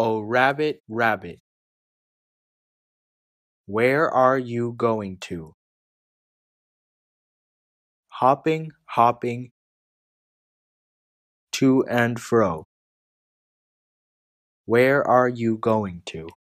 Oh Rabbit, Rabbit, where are you going to? Hopping, hopping, to and fro. Where are you going to?